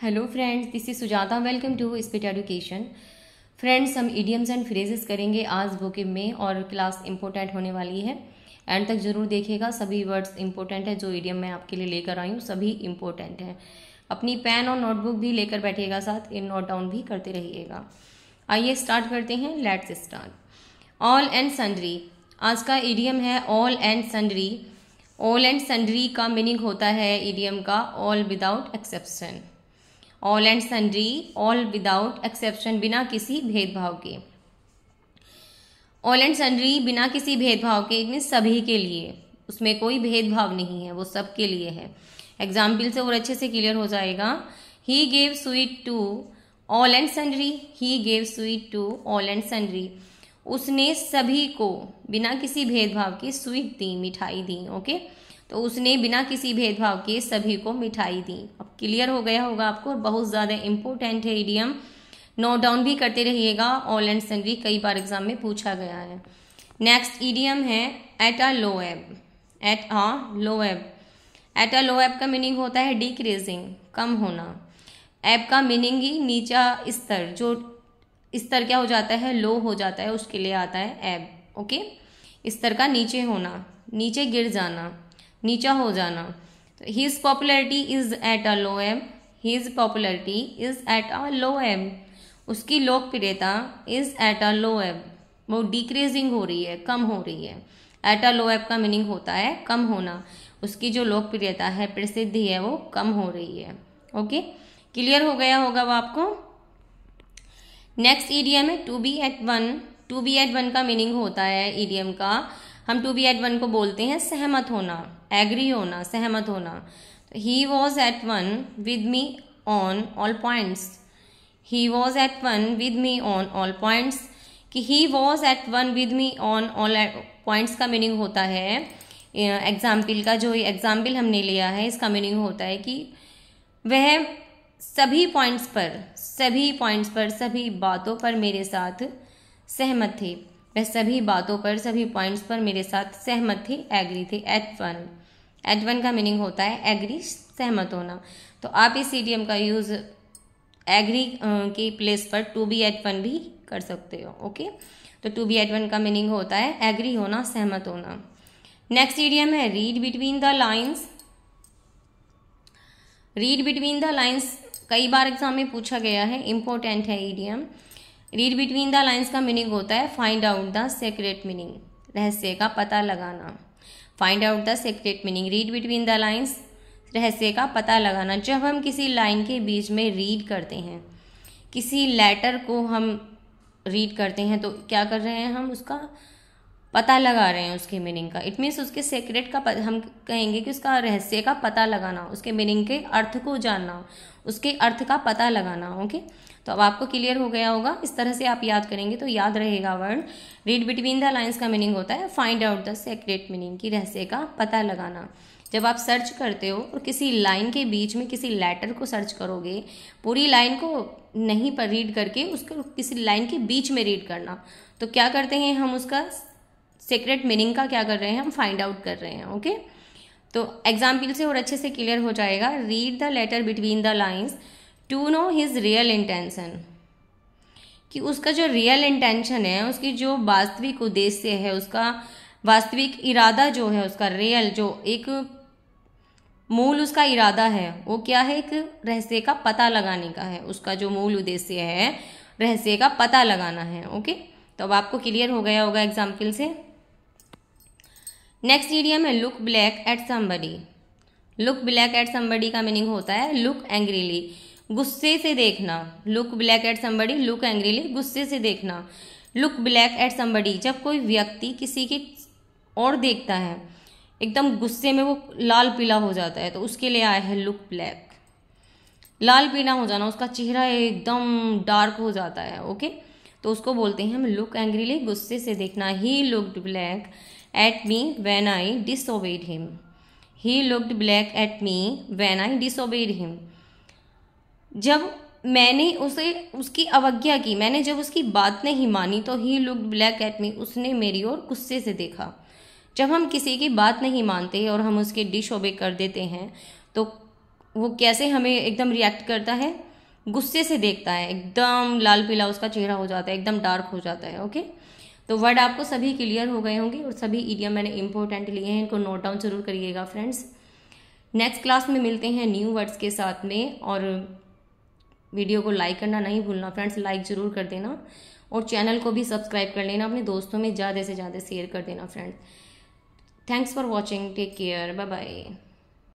Hello friends this is Sujata welcome to spit education friends हम idioms and phrases करेंगे आज book में और क्लास इम्पोर्टेंट होने वाली है एंड तक जरूर देखिएगा सभी वर्ड्स इंपॉर्टेंट है जो इडियम मैं आपके लिए लेकर आई हूँ सभी इंपॉर्टेंट हैं अपनी पेन और नोटबुक भी लेकर बैठिएगा साथ इन नोट डाउन भी करते रहिएगा आइए स्टार्ट करते हैं let's start all and sundry आज का इडियम है all and sundry all and sundry का मीनिंग होता है इडियम का all without exception all and sundry all without exception बिना किसी भेदभाव के ऑल एंड सन्ड्री बिना किसी भेदभाव के इतने सभी के लिए उसमें कोई भेदभाव नहीं है वो सबके लिए है एग्जाम्पल से और अच्छे से क्लियर हो जाएगा he gave sweet to all and sundry he gave sweet to all and sundry उसने सभी को बिना किसी भेदभाव के स्वीट दी मिठाई दी ओके okay? तो उसने बिना किसी भेदभाव के सभी को मिठाई दी अब क्लियर हो गया होगा आपको और बहुत ज़्यादा इम्पोर्टेंट है इडियम नोट डाउन भी करते रहिएगा ऑल एंड सनरी कई बार एग्जाम में पूछा गया है नेक्स्ट ईडियम है at a low ebb at a low ebb at a low एब का मीनिंग होता है डिक्रीजिंग कम होना ऐप का मीनिंग ही नीचा स्तर जो स्तर क्या हो जाता है लो हो जाता है उसके लिए आता है ऐप ओके स्तर का नीचे होना नीचे गिर जाना नीचा हो जाना his popularity is at a low ebb his popularity is at a low ebb उसकी लोकप्रियता is at a low ebb वो डिक्रीजिंग हो रही है कम हो रही है एट अ लो एप का मीनिंग होता है कम होना उसकी जो लोकप्रियता है प्रसिद्धि है वो कम हो रही है ओके क्लियर हो गया होगा वो आपको नेक्स्ट ईडीएम है to be at one to be at one का मीनिंग होता है ईडीएम का हम टू बी एट वन को बोलते हैं सहमत होना एग्री होना सहमत होना he was at one with me on all points he was at one with me on all points कि he was at one with me on all points का मीनिंग होता है एग्जाम्पल का जो एग्जाम्पल हमने लिया है इसका मीनिंग होता है कि वह सभी पॉइंट्स पर सभी पॉइंट्स पर सभी बातों पर मेरे साथ सहमत थे वह सभी बातों पर सभी पॉइंट्स पर मेरे साथ सहमत थे एग्री थे एट वन एट वन का मीनिंग होता है एग्री सहमत होना तो आप इस ईडियम का यूज़ एग्री के प्लेस पर टू बी एट वन भी कर सकते हो ओके तो टू बी एट वन का मीनिंग होता है एग्री होना सहमत होना नेक्स्ट ईडियम है read between the lines read between the lines कई बार एग्जाम में पूछा गया है इंपॉर्टेंट है idiom read between the lines का मीनिंग होता है find out the secret meaning रहस्य का पता लगाना find out the secret meaning read between the lines रहस्य का पता लगाना जब हम किसी लाइन के बीच में रीड करते हैं किसी लेटर को हम रीड करते हैं तो क्या कर रहे हैं हम उसका पता लगा रहे हैं उसके मीनिंग का इट मीन्स उसके सीक्रेट का हम कहेंगे कि उसका रहस्य का पता लगाना उसके मीनिंग के अर्थ को जानना उसके अर्थ का पता लगाना ओके तो अब आपको क्लियर हो गया होगा इस तरह से आप याद करेंगे तो याद रहेगा word read between the lines का मीनिंग होता है find out the secret meaning की रहस्य का पता लगाना जब आप सर्च करते हो और किसी लाइन के बीच में किसी लेटर को सर्च करोगे पूरी लाइन को नहीं पर रीड करके उसको किसी लाइन के बीच में रीड करना तो क्या करते हैं हम उसका सीक्रेट मीनिंग का क्या कर रहे हैं हम फाइंड आउट कर रहे हैं ओके तो एग्जाम्पल से और अच्छे से क्लियर हो जाएगा read the letter between the lines to know his real intention कि उसका जो रियल इंटेंशन है उसकी जो वास्तविक उद्देश्य है उसका वास्तविक इरादा जो है उसका रियल जो एक मूल उसका इरादा है वो क्या है एक रहस्य का पता लगाने का है उसका जो मूल उद्देश्य है रहस्य का पता लगाना है ओके तो अब आपको क्लियर हो गया होगा एग्जाम्पल से नेक्स्ट ईडियम है look black at somebody look black at somebody का मीनिंग होता है लुक एंग्रीली गुस्से से देखना look black at somebody look angrily गुस्से से देखना लुक ब्लैक एट समबडी जब कोई व्यक्ति किसी की और देखता है एकदम गुस्से में वो लाल पीला हो जाता है तो उसके लिए आया है लुक ब्लैक लाल पीला हो जाना उसका चेहरा एकदम डार्क हो जाता है ओके तो उसको बोलते हैं हम लुक एंग्रीली गुस्से से देखना he look black at me when I disobeyed him. He looked black at me when I disobeyed him. जब मैंने उसे उसकी अवज्ञा की मैंने जब उसकी बात नहीं मानी तो he look black at me उसने मेरी ओर गुस्से से देखा जब हम किसी की बात नहीं मानते और हम उसके डिश ओबे कर देते हैं तो वो कैसे हमें एकदम रिएक्ट करता है गुस्से से देखता है एकदम लाल पीला उसका चेहरा हो जाता है एकदम डार्क हो जाता है ओके तो वर्ड आपको सभी क्लियर हो गए होंगे और सभी ईडियम मैंने इंपॉर्टेंट लिए हैं इनको नोट डाउन जरूर करिएगा फ्रेंड्स नेक्स्ट क्लास में मिलते हैं न्यू वर्ड्स के साथ में और वीडियो को लाइक करना नहीं भूलना फ्रेंड्स लाइक ज़रूर कर देना और चैनल को भी सब्सक्राइब कर लेना अपने दोस्तों में ज़्यादा से ज़्यादा शेयर कर देना friends thanks for watching take care bye bye